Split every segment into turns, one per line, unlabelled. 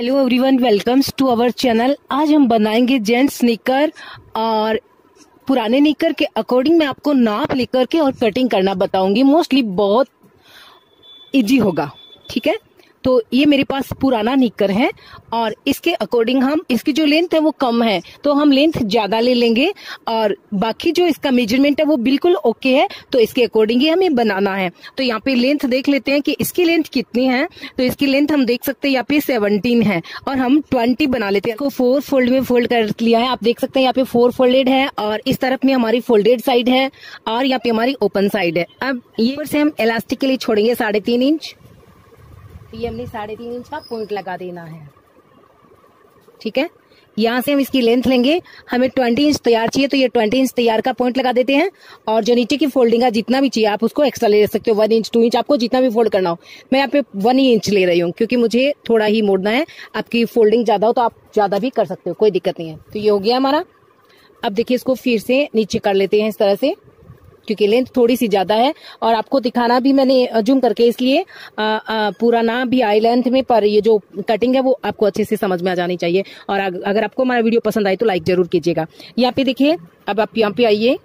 hello everyone welcomes to our channel आज हम बनाएंगे जेंट्स निकर और पुराने निकर के अकॉर्डिंग मैं आपको नाप लेकर के और कटिंग करना बताऊंगी मोस्टली बहुत इजी होगा ठीक है तो ये मेरे पास पुराना निकर है और इसके अकॉर्डिंग हम इसकी जो लेंथ है वो कम है तो हम लेंथ ज्यादा ले लेंगे और बाकी जो इसका मेजरमेंट है वो बिल्कुल ओके है तो इसके अकॉर्डिंग ही हमें बनाना है तो यहाँ पे लेंथ देख लेते हैं कि इसकी लेंथ कितनी है तो इसकी लेंथ हम देख सकते हैं यहाँ पे सेवनटीन है और हम ट्वेंटी बना लेते हैं फोर फोल्ड में फोल्ड कर लिया है आप देख सकते हैं यहाँ पे फोर फोल्डेड है और इस तरफ में हमारी फोल्डेड साइड है और यहाँ पे हमारी ओपन साइड है अब ये से हम इलास्टिक के लिए छोड़ेंगे साढ़े तीन इंच तो ये हमने साढ़े तीन इंच का पॉइंट लगा देना है ठीक है यहाँ से हम इसकी लेंथ लेंगे हमें ट्वेंटी इंच तैयार चाहिए तो ये ट्वेंटी इंच तैयार का पॉइंट लगा देते हैं और जो नीचे की फोल्डिंग है जितना भी चाहिए आप उसको एक्स्ट्रा ले सकते हो वन इंच टू इंच आपको जितना भी फोल्ड करना हो मैं यहाँ पे वन ही इंच ले रही हूँ क्योंकि मुझे थोड़ा ही मोड़ना है आपकी फोल्डिंग ज़्यादा हो तो आप ज़्यादा भी कर सकते हो कोई दिक्कत नहीं है तो ये हो गया हमारा अब देखिए इसको फिर से नीचे कर लेते हैं इस तरह से क्योंकि लेंथ थोड़ी सी ज़्यादा है और आपको दिखाना भी मैंने जूम करके इसलिए पूरा ना भी आई लेंथ में पर ये जो कटिंग है वो आपको अच्छे से समझ में आ जानी चाहिए और अगर आपको हमारा वीडियो पसंद आए तो लाइक ज़रूर कीजिएगा यहाँ पे देखिए अब आप यहाँ पे आइए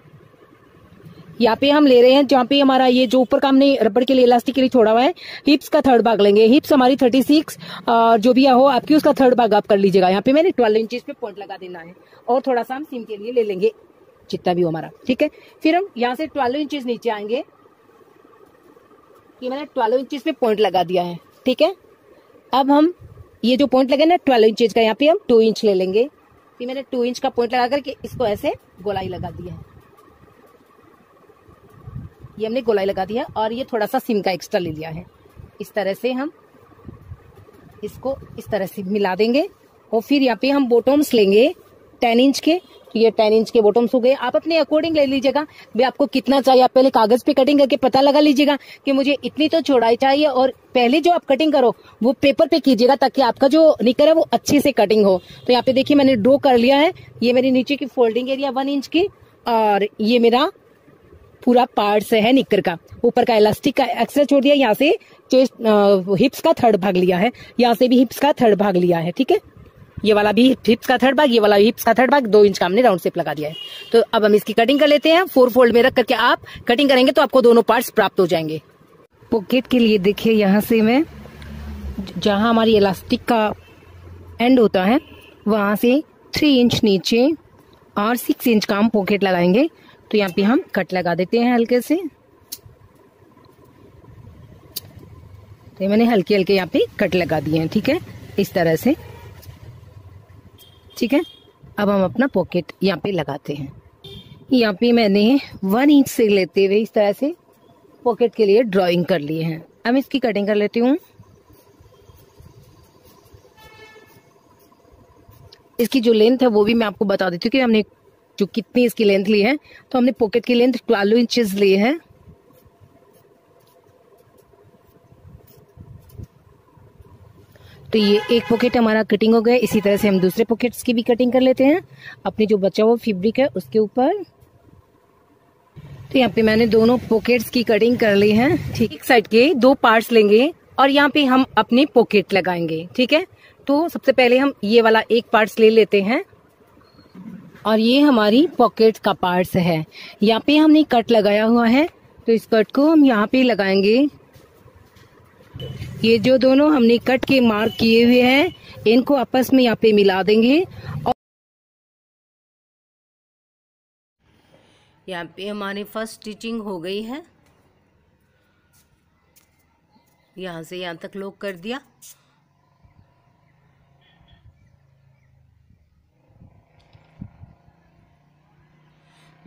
यहाँ पे हम ले रहे हैं जहाँ पे हमारा ये जो ऊपर का हमने रबड़ के लिए इलास्टिक के लिए छोड़ा हुआ है हिप्स का थर्ड भाग लेंगे हिप्स हमारी थर्टी सिक्स और जो भी हो आपकी उसका थर्ड भाग आप कर लीजिएगा यहाँ पे मैंने ट्वेल्व इंच पे पॉइंट लगा देना है और थोड़ा सा हम सिम के लिए ले लेंगे जितना भी हो हमारा ठीक है फिर हम यहाँ से ट्वेल्व इंचज नीचे आएंगे कि मैंने ट्वेल्व इंचज पे पॉइंट लगा दिया है ठीक है अब हम ये जो पॉइंट लगे ना ट्वेल्व इंचज का यहाँ पे हम टू इंच ले लेंगे फिर मैंने टू इंच का पॉइंट लगा करके इसको ऐसे गोलाई लगा दिया है ये हमने गोलाई लगा दिया और ये थोड़ा सा सिम का एक्स्ट्रा ले लिया है इस तरह से हम इसको इस तरह से मिला देंगे और फिर यहाँ पे हम बोटोम्स लेंगे टेन इंच के ये टेन इंच के बॉटम्स हो गए आप अपने अकॉर्डिंग ले लीजिएगा भाई आपको कितना चाहिए आप पहले कागज पे कटिंग करके पता लगा लीजिएगा कि मुझे इतनी तो चौड़ाई चाहिए और पहले जो आप कटिंग करो वो पेपर पे कीजिएगा ताकि आपका जो निकर है वो अच्छे से कटिंग हो तो यहाँ पे देखिए मैंने ड्रो कर लिया है ये मेरी नीचे की फोल्डिंग एरिया वन इंच की और ये मेरा पूरा पार्ट है निक्कर का ऊपर का इलास्टिक का एक्स्ट्रा छोड़ दिया यहाँ से चेस्ट हिप्स का थर्ड भाग लिया है यहाँ से भी हिप्स का थर्ड भाग लिया है ठीक है ये वाला भी हिप्स का थर्ड भाग ये वाला भी हिप्स का थर्ड भाग दो इंच का हमने राउंड सेप लगा दिया है तो अब हम इसकी कटिंग कर लेते हैं फोर फोल्ड में रख करके आप कटिंग करेंगे तो आपको दोनों पार्ट्स प्राप्त हो जाएंगे पॉकेट के लिए देखिए यहाँ से मैं जहाँ हमारी इलास्टिक का एंड होता है वहाँ से थ्री इंच नीचे और सिक्स इंच का हम पॉकेट लगाएंगे तो यहाँ पे हम कट लगा देते हैं हल्के से तो मैंने हल्के हल्के यहाँ पे कट लगा दिए हैं ठीक है इस तरह से ठीक है अब हम अपना पॉकेट यहाँ पे लगाते हैं यहाँ पे मैंने वन इंच से लेते हुए इस तरह से पॉकेट के लिए ड्राइंग कर लिए हैं अब इसकी कटिंग कर लेती हूँ इसकी जो लेंथ है वो भी मैं आपको बता देती हूँ कि हमने जो कितनी इसकी लेंथ ली है तो हमने पॉकेट की लेंथ ट्वेल्व इंचेस ली है तो ये एक पॉकेट हमारा कटिंग हो गया इसी तरह से हम दूसरे पॉकेट्स की भी कटिंग कर लेते हैं अपने जो बचा हुआ फेब्रिक है उसके ऊपर तो यहाँ पे मैंने दोनों पॉकेट्स की कटिंग कर ली है ठीक एक साइड के दो पार्ट्स लेंगे और यहाँ पे हम अपने पॉकेट लगाएंगे ठीक है तो सबसे पहले हम ये वाला एक पार्ट्स ले लेते हैं और ये हमारी पॉकेट का पार्ट्स है यहाँ पे हमने कट लगाया हुआ है तो इस कट को हम यहाँ पे लगाएंगे ये जो दोनों हमने कट के मार्क किए हुए हैं इनको आपस में यहाँ पे मिला देंगे और यहाँ पे हमारी फर्स्ट स्टिचिंग हो गई है यहाँ से यहाँ तक लोक कर दिया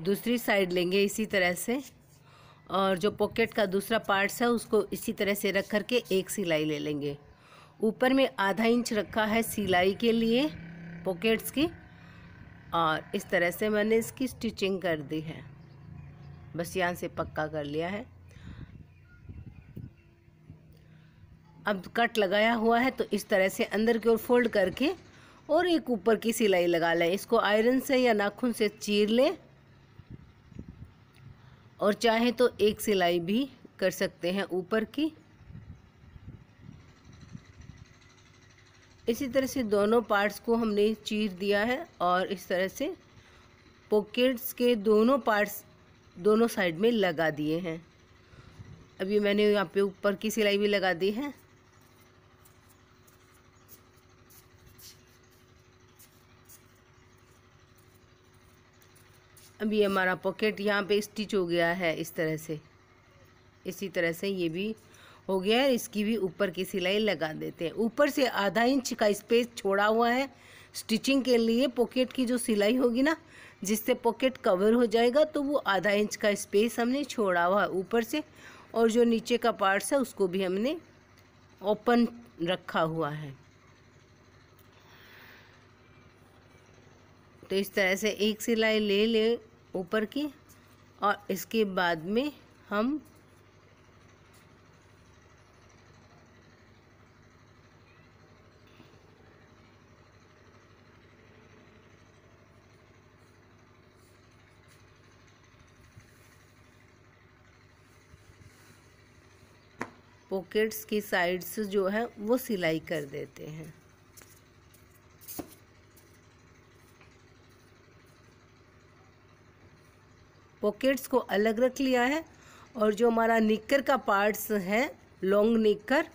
दूसरी साइड लेंगे इसी तरह से और जो पॉकेट का दूसरा पार्ट्स है उसको इसी तरह से रख कर के एक सिलाई ले लेंगे ऊपर में आधा इंच रखा है सिलाई के लिए पॉकेट्स की और इस तरह से मैंने इसकी स्टिचिंग कर दी है बस यहाँ से पक्का कर लिया है अब कट लगाया हुआ है तो इस तरह से अंदर की ओर फोल्ड करके और एक ऊपर की सिलाई लगा लें इसको आयरन से या नाखून से चीर लें और चाहे तो एक सिलाई भी कर सकते हैं ऊपर की इसी तरह से दोनों पार्ट्स को हमने चीर दिया है और इस तरह से पॉकेट्स के दोनों पार्ट्स दोनों साइड में लगा दिए हैं अभी मैंने यहाँ पे ऊपर की सिलाई भी लगा दी है अभी हमारा पॉकेट यहाँ पे स्टिच हो गया है इस तरह से इसी तरह से ये भी हो गया है इसकी भी ऊपर की सिलाई लगा देते हैं ऊपर से आधा इंच का स्पेस छोड़ा हुआ है स्टिचिंग के लिए पॉकेट की जो सिलाई होगी ना जिससे पॉकेट कवर हो जाएगा तो वो आधा इंच का स्पेस हमने छोड़ा हुआ है ऊपर से और जो नीचे का पार्ट्स है उसको भी हमने ओपन रखा हुआ है तो इस तरह से एक सिलाई ले ले ऊपर की और इसके बाद में हम पॉकेट्स की साइड्स जो है वो सिलाई कर देते हैं पॉकेट्स को अलग रख लिया है और जो हमारा निक्कर का पार्ट्स है लॉन्ग निक्कर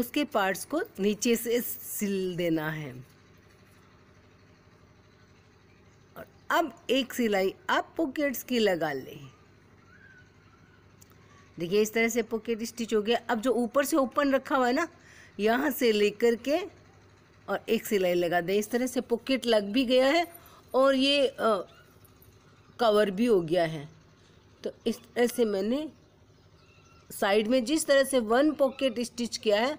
उसके पार्ट्स को नीचे से सिल देना है और अब एक सिलाई आप पॉकेट्स की लगा लें देखिए इस तरह से पॉकेट स्टिच हो गया अब जो ऊपर से ओपन रखा हुआ है ना यहाँ से लेकर के और एक सिलाई लगा दें इस तरह से पॉकेट लग भी गया है और ये कवर भी हो गया है तो इस तरह से मैंने साइड में जिस तरह से वन पॉकेट स्टिच किया है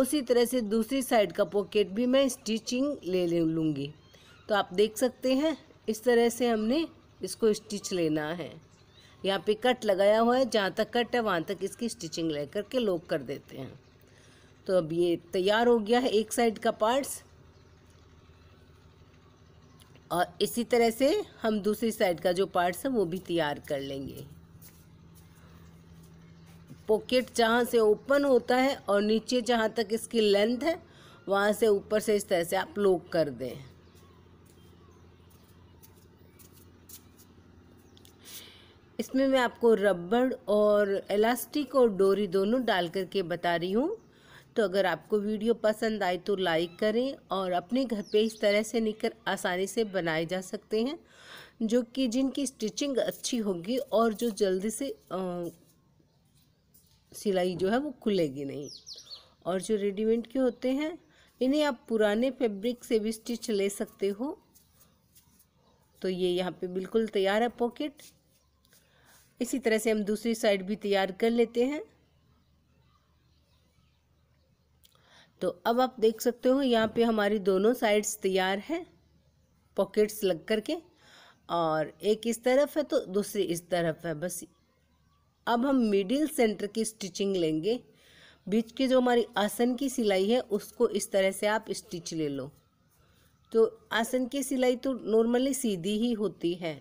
उसी तरह से दूसरी साइड का पॉकेट भी मैं स्टिचिंग ले लूँगी तो आप देख सकते हैं इस तरह से हमने इसको स्टिच लेना है यहाँ पे कट लगाया हुआ है जहाँ तक कट है वहाँ तक इसकी स्टिचिंग ले करके लॉक कर देते हैं तो अब ये तैयार हो गया है एक साइड का पार्ट्स और इसी तरह से हम दूसरी साइड का जो पार्ट्स है वो भी तैयार कर लेंगे पॉकेट जहाँ से ओपन होता है और नीचे जहाँ तक इसकी लेंथ है वहाँ से ऊपर से इस तरह से आप लोक कर दें इसमें मैं आपको रबड़ और इलास्टिक और डोरी दोनों डाल करके बता रही हूँ तो अगर आपको वीडियो पसंद आए तो लाइक करें और अपने घर पे इस तरह से निकर आसानी से बनाए जा सकते हैं जो कि जिनकी स्टिचिंग अच्छी होगी और जो जल्दी से आ, सिलाई जो है वो खुलेगी नहीं और जो रेडीमेड के होते हैं इन्हें आप पुराने फैब्रिक से भी स्टिच ले सकते हो तो ये यहाँ पे बिल्कुल तैयार है पॉकेट इसी तरह से हम दूसरी साइड भी तैयार कर लेते हैं तो अब आप देख सकते हो यहाँ पे हमारी दोनों साइड्स तैयार हैं पॉकेट्स लग कर के और एक इस तरफ है तो दूसरी इस तरफ है बस अब हम मिडिल सेंटर की स्टिचिंग लेंगे बीच की जो हमारी आसन की सिलाई है उसको इस तरह से आप स्टिच ले लो तो आसन की सिलाई तो नॉर्मली सीधी ही होती है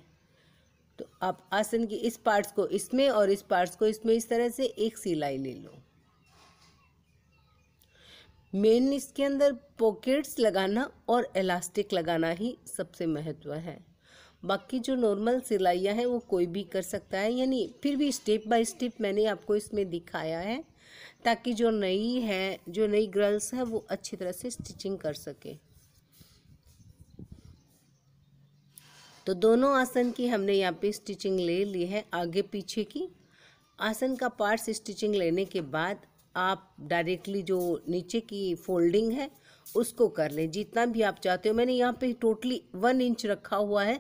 तो आप आसन की इस पार्ट्स को इसमें और इस पार्ट्स को इसमें इस तरह से एक सिलाई ले लो मेन इसके अंदर पॉकेट्स लगाना और इलास्टिक लगाना ही सबसे महत्व है बाकी जो नॉर्मल सिलाइयाँ हैं वो कोई भी कर सकता है यानी फिर भी स्टेप बाय स्टेप मैंने आपको इसमें दिखाया है ताकि जो नई है जो नई गर्ल्स हैं वो अच्छी तरह से स्टिचिंग कर सके तो दोनों आसन की हमने यहाँ पे स्टिचिंग ले ली है आगे पीछे की आसन का पार्ट्स स्टिचिंग लेने के बाद आप डायरेक्टली जो नीचे की फोल्डिंग है उसको कर लें जितना भी आप चाहते हो मैंने यहाँ पे टोटली वन इंच रखा हुआ है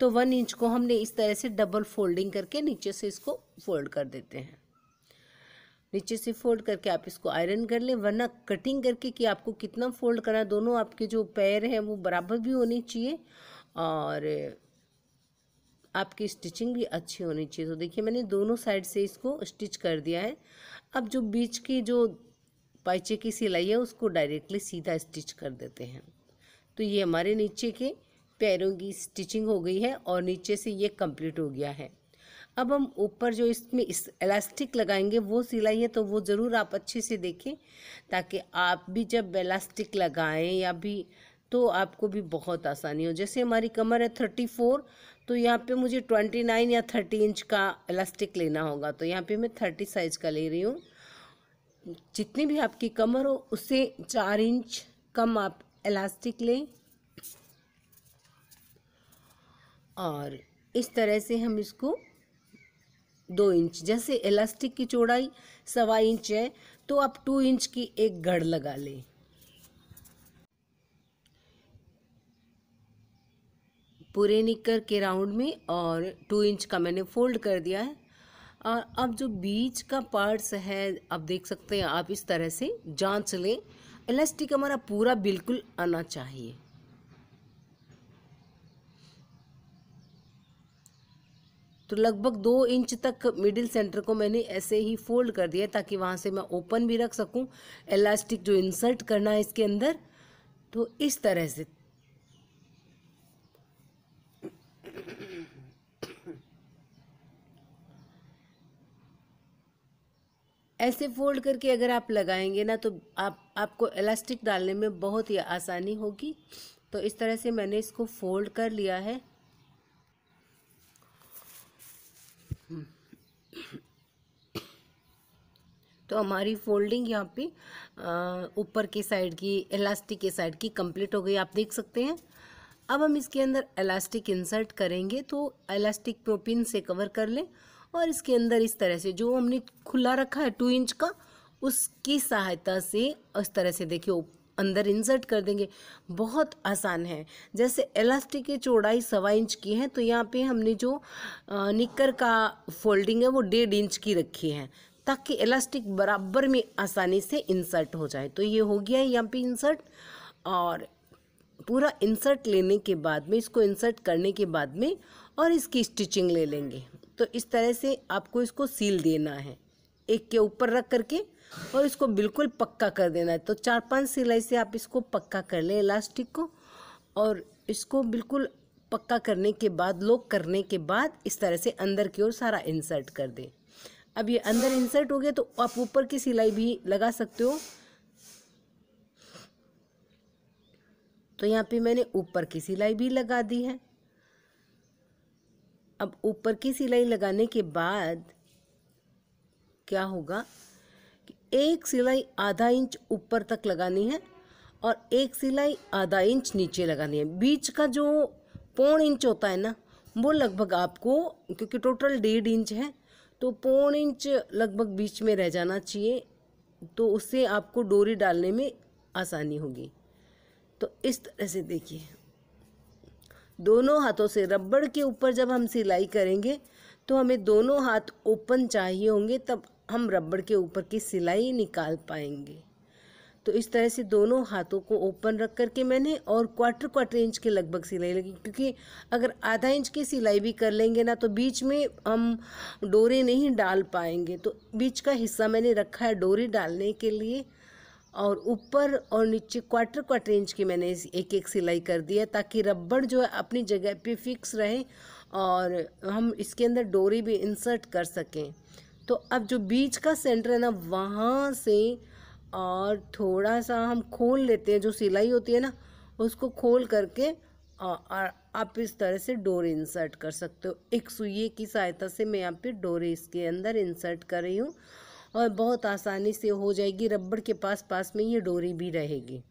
तो वन इंच को हमने इस तरह से डबल फोल्डिंग करके नीचे से इसको फोल्ड कर देते हैं नीचे से फोल्ड करके आप इसको आयरन कर लें वरना कटिंग करके कि आपको कितना फोल्ड करना दोनों आपके जो पैर हैं वो बराबर भी होने चाहिए और आपकी स्टिचिंग भी अच्छी होनी चाहिए तो देखिए मैंने दोनों साइड से इसको स्टिच कर दिया है अब जो बीच की जो पाइचे की सिलाई है उसको डायरेक्टली सीधा स्टिच कर देते हैं तो ये हमारे नीचे के पैरों की स्टिचिंग हो गई है और नीचे से ये कंप्लीट हो गया है अब हम ऊपर जो इसमें इस इलास्टिक लगाएंगे वो सिलाई है तो वो ज़रूर आप अच्छे से देखें ताकि आप भी जब इलास्टिक लगाएं या भी तो आपको भी बहुत आसानी हो जैसे हमारी कमर है थर्टी फोर तो यहाँ पे मुझे ट्वेंटी नाइन या थर्टी इंच का इलास्टिक लेना होगा तो यहाँ पे मैं थर्टी साइज का ले रही हूँ जितनी भी आपकी कमर हो उससे चार इंच कम आप इलास्टिक लें और इस तरह से हम इसको दो इंच जैसे इलास्टिक की चौड़ाई सवा इंच है तो आप टू इंच की एक गढ़ लगा लें पूरे निकर के राउंड में और टू इंच का मैंने फोल्ड कर दिया है और अब जो बीच का पार्ट्स है आप देख सकते हैं आप इस तरह से जांच लें इलास्टिक हमारा पूरा बिल्कुल आना चाहिए तो लगभग दो इंच तक मिडिल सेंटर को मैंने ऐसे ही फोल्ड कर दिया ताकि वहाँ से मैं ओपन भी रख सकूँ इलास्टिक जो इंसर्ट करना है इसके अंदर तो इस तरह से ऐसे फोल्ड करके अगर आप लगाएंगे ना तो आप आपको इलास्टिक डालने में बहुत ही आसानी होगी तो इस तरह से मैंने इसको फोल्ड कर लिया है तो हमारी फोल्डिंग यहाँ पे ऊपर के साइड की इलास्टिक के साइड की कंप्लीट हो गई आप देख सकते हैं अब हम इसके अंदर इलास्टिक इंसर्ट करेंगे तो इलास्टिक प्रोपिन पिन से कवर कर लें और इसके अंदर इस तरह से जो हमने खुला रखा है टू इंच का उसकी सहायता से इस तरह से देखिए अंदर इंसर्ट कर देंगे बहुत आसान है जैसे इलास्टिक की चौड़ाई सवा इंच की है तो यहाँ पे हमने जो निक्कर का फोल्डिंग है वो डेढ़ इंच की रखी है ताकि इलास्टिक बराबर में आसानी से इंसर्ट हो जाए तो ये हो गया है यहाँ पे इंसर्ट और पूरा इंसर्ट लेने के बाद में इसको इंसर्ट करने के बाद में और इसकी स्टिचिंग ले लेंगे तो इस तरह से आपको इसको सील देना है एक के ऊपर रख करके और इसको बिल्कुल पक्का कर देना है तो चार पांच सिलाई से आप इसको पक्का कर लें इलास्टिक को और इसको बिल्कुल पक्का करने के बाद लोक करने के बाद इस तरह से अंदर की ओर सारा इंसर्ट कर दें अब ये अंदर इंसर्ट हो गया तो आप ऊपर की सिलाई भी लगा सकते हो तो यहाँ पे मैंने ऊपर की सिलाई भी लगा दी है अब ऊपर की सिलाई लगाने के बाद क्या होगा कि एक सिलाई आधा इंच ऊपर तक लगानी है और एक सिलाई आधा इंच नीचे लगानी है बीच का जो पौन इंच होता है ना वो लगभग आपको क्योंकि टोटल डेढ़ इंच है तो पौन इंच लगभग बीच में रह जाना चाहिए तो उससे आपको डोरी डालने में आसानी होगी तो इस तरह से देखिए दोनों हाथों से रबड़ के ऊपर जब हम सिलाई करेंगे तो हमें दोनों हाथ ओपन चाहिए होंगे तब हम रबड़ के ऊपर की सिलाई निकाल पाएंगे तो इस तरह से दोनों हाथों को ओपन रख कर के मैंने और क्वार्टर क्वार्टर इंच के लगभग सिलाई लगी क्योंकि अगर आधा इंच की सिलाई भी कर लेंगे ना तो बीच में हम डोरे नहीं डाल पाएंगे तो बीच का हिस्सा मैंने रखा है डोरी डालने के लिए और ऊपर और नीचे क्वार्टर क्वार्टर इंच की मैंने एक एक सिलाई कर दी है ताकि रबड़ जो है अपनी जगह पे फिक्स रहे और हम इसके अंदर डोरी भी इंसर्ट कर सकें तो अब जो बीच का सेंटर है ना वहाँ से और थोड़ा सा हम खोल लेते हैं जो सिलाई होती है ना उसको खोल करके और आप इस तरह से डोरी इंसर्ट कर सकते हो एक सुइए की सहायता से मैं यहाँ पे डोरी इसके अंदर इंसर्ट कर रही हूँ और बहुत आसानी से हो जाएगी रबड़ के पास पास में ये डोरी भी रहेगी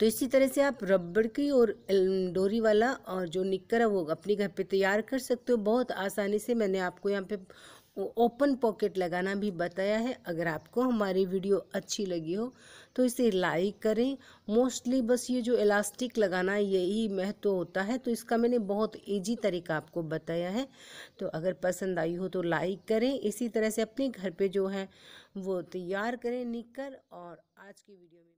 तो इसी तरह से आप रबड़ की और डोरी वाला और जो निक्कर है वो अपने घर पे तैयार कर सकते हो बहुत आसानी से मैंने आपको यहाँ पे ओपन पॉकेट लगाना भी बताया है अगर आपको हमारी वीडियो अच्छी लगी हो तो इसे लाइक करें मोस्टली बस ये जो इलास्टिक लगाना यही महत्व होता है तो इसका मैंने बहुत ईजी तरीका आपको बताया है तो अगर पसंद आई हो तो लाइक करें इसी तरह से अपने घर पे जो है वो तैयार करें निककर और आज की वीडियो में